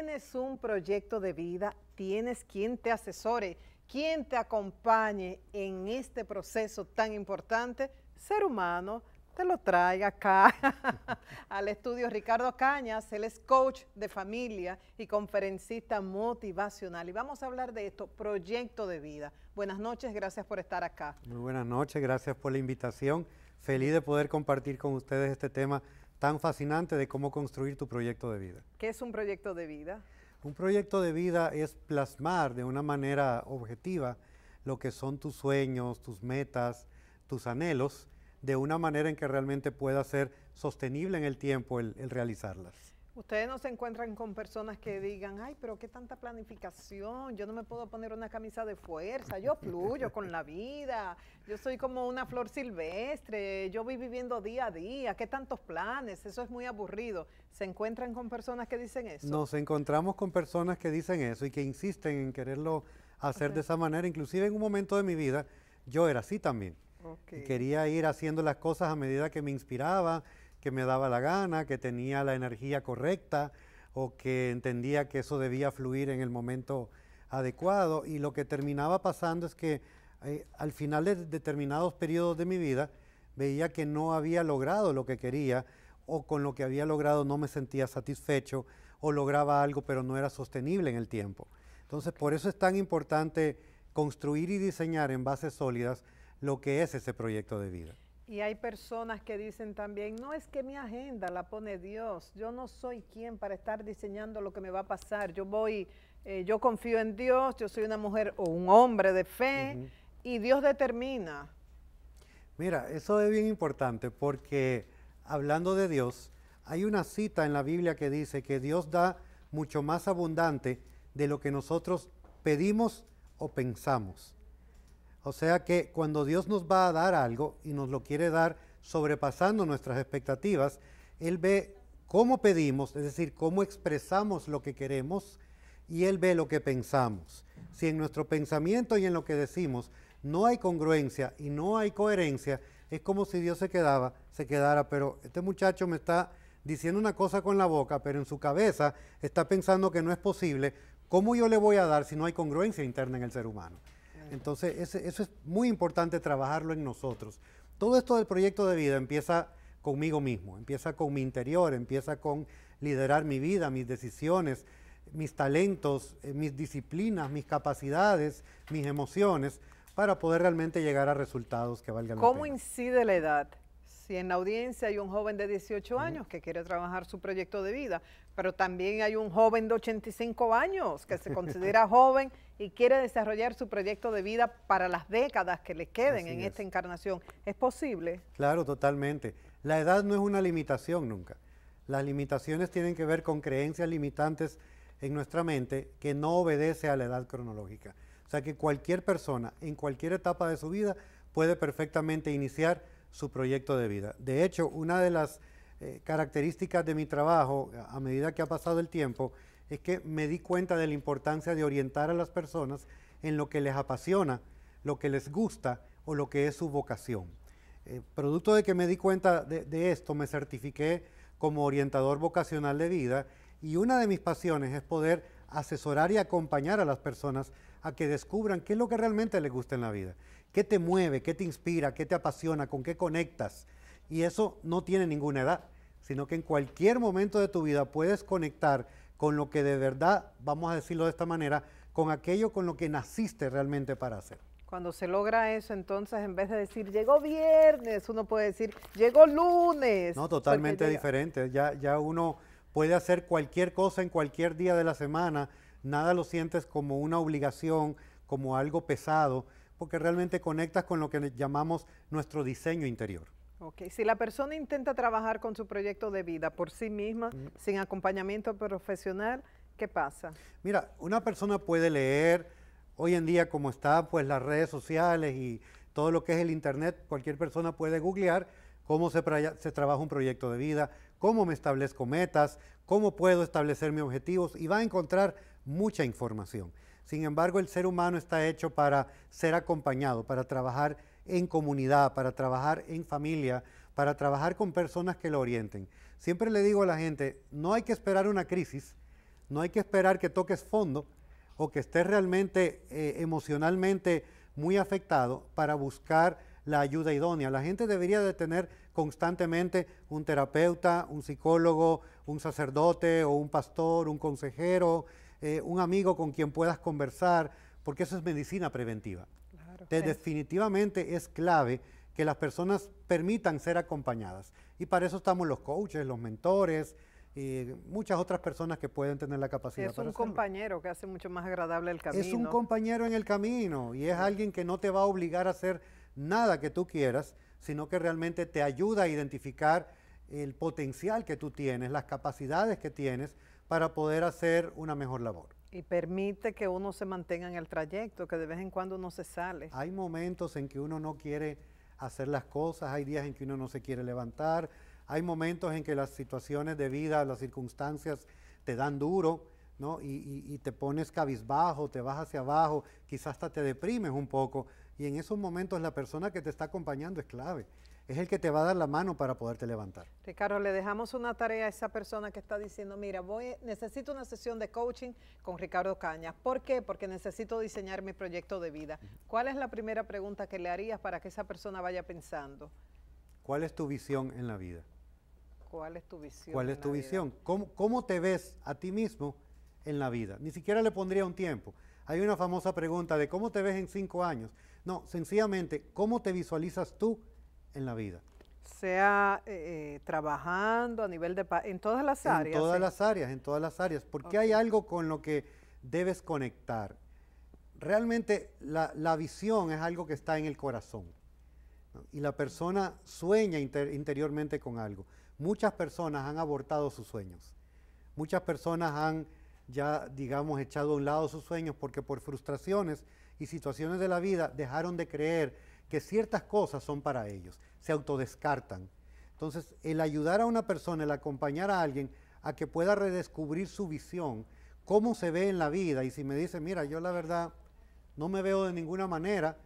tienes un proyecto de vida, tienes quien te asesore, quien te acompañe en este proceso tan importante, ser humano, te lo trae acá al estudio Ricardo Cañas, él es coach de familia y conferencista motivacional. Y vamos a hablar de esto, proyecto de vida. Buenas noches, gracias por estar acá. Muy buenas noches, gracias por la invitación. Feliz de poder compartir con ustedes este tema tan fascinante de cómo construir tu proyecto de vida. ¿Qué es un proyecto de vida? Un proyecto de vida es plasmar de una manera objetiva lo que son tus sueños, tus metas, tus anhelos, de una manera en que realmente pueda ser sostenible en el tiempo el, realizarlas. Ustedes no se encuentran con personas que digan, ay, pero qué tanta planificación, yo no me puedo poner una camisa de fuerza, yo fluyo con la vida, yo soy como una flor silvestre, yo voy viviendo día a día, qué tantos planes, eso es muy aburrido. ¿Se encuentran con personas que dicen eso? Nos encontramos con personas que dicen eso y que insisten en quererlo hacer de esa manera. Inclusive en un momento de mi vida yo era así también. Quería ir haciendo las cosas a medida que me inspiraba, que me daba la gana, que tenía la energía correcta o que entendía que eso debía fluir en el momento adecuado. Y lo que terminaba pasando es que eh, al final de determinados periodos de mi vida veía que no había logrado lo que quería o con lo que había logrado no me sentía satisfecho o lograba algo pero no era sostenible en el tiempo. Entonces por eso es tan importante construir y diseñar en bases sólidas lo que es ese proyecto de vida. Y hay personas que dicen también, no es que mi agenda la pone Dios, yo no soy quien para estar diseñando lo que me va a pasar, yo voy, eh, yo confío en Dios, yo soy una mujer o un hombre de fe y Dios determina. Mira, eso es bien importante porque hablando de Dios, hay una cita en la Biblia que dice que Dios da mucho más abundante de lo que nosotros pedimos o pensamos. O sea que cuando Dios nos va a dar algo y nos lo quiere dar sobrepasando nuestras expectativas, Él ve cómo pedimos, es decir, cómo expresamos lo que queremos y Él ve lo que pensamos. Si en nuestro pensamiento y en lo que decimos no hay congruencia y no hay coherencia, es como si Dios se quedaba, se quedara, pero este muchacho me está diciendo una cosa con la boca, pero en su cabeza está pensando que no es posible. ¿Cómo yo le voy a dar si no hay congruencia interna en el ser humano? Entonces, eso es muy importante trabajarlo en nosotros. Todo esto del proyecto de vida empieza conmigo mismo, empieza con mi interior, empieza con liderar mi vida, mis decisiones, mis talentos, eh, mis disciplinas, mis capacidades, mis emociones, para poder realmente llegar a resultados que valgan la pena. ¿Cómo incide la edad si en la audiencia hay un joven de 18 años que quiere trabajar su proyecto de vida, pero también hay un joven de 85 años que se considera joven y quiere desarrollar su proyecto de vida para las décadas que le queden en esta encarnación, ¿es posible? Claro, totalmente. La edad no es una limitación nunca. Las limitaciones tienen que ver con creencias limitantes en nuestra mente que no obedece a la edad cronológica. O sea que cualquier persona en cualquier etapa de su vida puede perfectamente iniciar su proyecto de vida. De hecho, una de las eh, características de mi trabajo a medida que ha pasado el tiempo es que me di cuenta de la importancia de orientar a las personas en lo que les apasiona, lo que les gusta o lo que es su vocación. Eh, producto de que me di cuenta de, de esto, me certifiqué como orientador vocacional de vida y una de mis pasiones es poder asesorar y acompañar a las personas a que descubran qué es lo que realmente les gusta en la vida. ¿Qué te mueve? ¿Qué te inspira? ¿Qué te apasiona? ¿Con qué conectas? Y eso no tiene ninguna edad, sino que en cualquier momento de tu vida puedes conectar con lo que de verdad, vamos a decirlo de esta manera, con aquello con lo que naciste realmente para hacer. Cuando se logra eso, entonces en vez de decir llegó viernes, uno puede decir llegó lunes. No, totalmente diferente. Ya, ya uno puede hacer cualquier cosa en cualquier día de la semana. Nada lo sientes como una obligación, como algo pesado, porque realmente conectas con lo que llamamos nuestro diseño interior. Ok, si la persona intenta trabajar con su proyecto de vida por sí misma, mm. sin acompañamiento profesional, ¿qué pasa? Mira, una persona puede leer, hoy en día como está pues las redes sociales y todo lo que es el internet, cualquier persona puede googlear cómo se trabaja un proyecto de vida, cómo me establezco metas, cómo puedo establecer mis objetivos y va a encontrar mucha información. Sin embargo, el ser humano está hecho para ser acompañado, para trabajar en comunidad, para trabajar en familia, para trabajar con personas que lo orienten. Siempre le digo a la gente, no hay que esperar una crisis, no hay que esperar que toques fondo o que estés realmente eh, emocionalmente muy afectado para buscar la ayuda idónea. La gente debería de tener constantemente un terapeuta, un psicólogo, un sacerdote o un pastor, un consejero, eh, un amigo con quien puedas conversar, porque eso es medicina preventiva. definitivamente es clave que las personas permitan ser acompañadas. Y para eso estamos los coaches, los mentores y muchas otras personas que pueden tener la capacidad. Es un compañero que hace mucho más agradable el camino. Es un compañero en el camino y es alguien que no te va a obligar a hacer nada que tú quieras, sino que realmente te ayuda a identificar el potencial que tú tienes, las capacidades que tienes para poder hacer una mejor labor. Y permite que uno se mantenga en el trayecto, que de vez en cuando uno se sale. Hay momentos en que uno no quiere hacer las cosas, hay días en que uno no se quiere levantar, hay momentos en que las situaciones de vida, las circunstancias te dan duro, ¿no? Y, te pones cabizbajo, te vas hacia abajo, quizás hasta te deprimes un poco. Y en esos momentos la persona que te está acompañando es clave es el que te va a dar la mano para poderte levantar. Ricardo, le dejamos una tarea a esa persona que está diciendo, mira, voy, necesito una sesión de coaching con Ricardo Cañas. ¿Por qué? Porque necesito diseñar mi proyecto de vida. ¿Cuál es la primera pregunta que le harías para que esa persona vaya pensando? ¿Cuál es tu visión en la vida? ¿Cuál es tu visión? ¿Cuál es tu visión? ¿Cómo, te ves a ti mismo en la vida? Ni siquiera le pondría un tiempo. Hay una famosa pregunta de cómo te ves en cinco años. No, sencillamente, ¿cómo te visualizas tú en la vida. Sea eh, eh, trabajando a nivel de... en todas las áreas. En todas las áreas, en todas las áreas, porque hay algo con lo que debes conectar. Realmente la, visión es algo que está en el corazón y la persona sueña interiormente con algo. Muchas personas han abortado sus sueños, muchas personas han ya, digamos, echado a un lado sus sueños porque por frustraciones y situaciones de la vida dejaron de creer que ciertas cosas son para ellos, se autodescartan. Entonces, el ayudar a una persona, el acompañar a alguien a que pueda redescubrir su visión, cómo se ve en la vida, y si me dice, mira, yo la verdad no me veo de ninguna manera,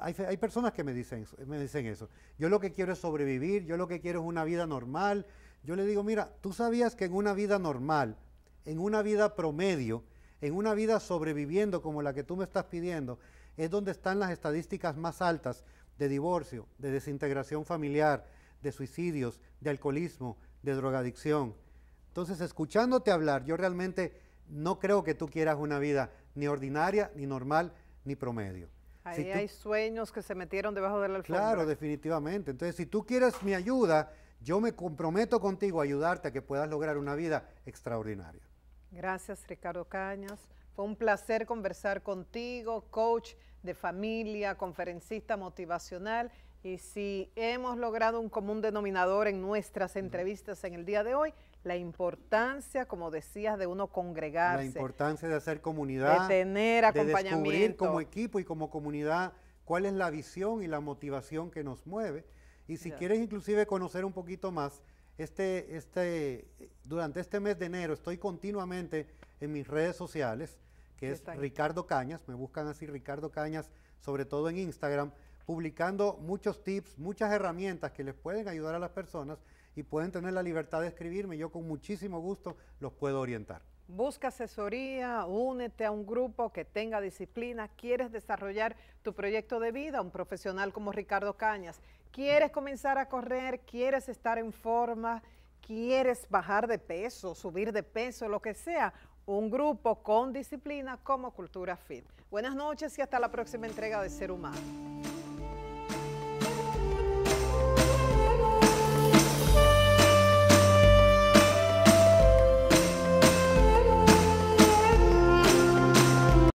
hay, personas que me dicen, me dicen eso. Yo lo que quiero es sobrevivir, yo lo que quiero es una vida normal. Yo le digo, mira, tú sabías que en una vida normal, en una vida promedio, en una vida sobreviviendo como la que tú me estás pidiendo, es donde están las estadísticas más altas de divorcio, de desintegración familiar, de suicidios, de alcoholismo, de drogadicción. Entonces, escuchándote hablar, yo realmente no creo que tú quieras una vida ni ordinaria, ni normal, ni promedio. Ahí hay sueños que se metieron debajo del la alfombra. Claro, definitivamente. Entonces, si tú quieres mi ayuda, yo me comprometo contigo a ayudarte a que puedas lograr una vida extraordinaria. Gracias, Ricardo Cañas. Fue un placer conversar contigo, coach de familia, conferencista motivacional. Y si hemos logrado un común denominador en nuestras entrevistas en el día de hoy, la importancia, como decías, de uno congregarse. La importancia de hacer comunidad. De tener acompañamiento. De descubrir como equipo y como comunidad cuál es la visión y la motivación que nos mueve. Y si quieres inclusive conocer un poquito más, este, este, durante este mes de enero estoy continuamente en mis redes sociales que es Ricardo Cañas, me buscan así Ricardo Cañas, sobre todo en Instagram, publicando muchos tips, muchas herramientas que les pueden ayudar a las personas y pueden tener la libertad de escribirme, yo con muchísimo gusto los puedo orientar. Busca asesoría, únete a un grupo que tenga disciplina, quieres desarrollar tu proyecto de vida, un profesional como Ricardo Cañas, quieres comenzar a correr, quieres estar en forma, quieres bajar de peso, subir de peso, lo que sea, un grupo con disciplina como Cultura Fit. Buenas noches y hasta la próxima entrega de Ser Humano.